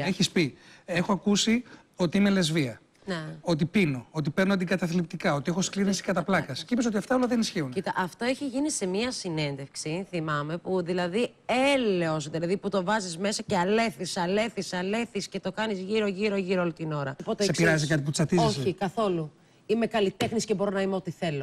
Έχεις πει, έχω ακούσει ότι είμαι λεσβία. Ναι. Ότι πίνω, ότι παίρνω αντικαταθλιπτικά, ότι έχω σκλήρυνση κατά πλάκα. Και είπες ότι αυτά όλα δεν ισχύουν. Κοίτα, αυτό έχει γίνει σε μία συνέντευξη, θυμάμαι, που δηλαδή έλεος, δηλαδή που το βάζεις μέσα και αλέθει, αλέθει, αλέθει και το κάνεις γύρω-γύρω-γύρω όλη την ώρα. Οπότε, σε εξής, πειράζει κάτι που τσατίζει. Όχι, καθόλου. Είμαι καλλιτέχνης και μπορώ να είμαι ό,τι θέλω.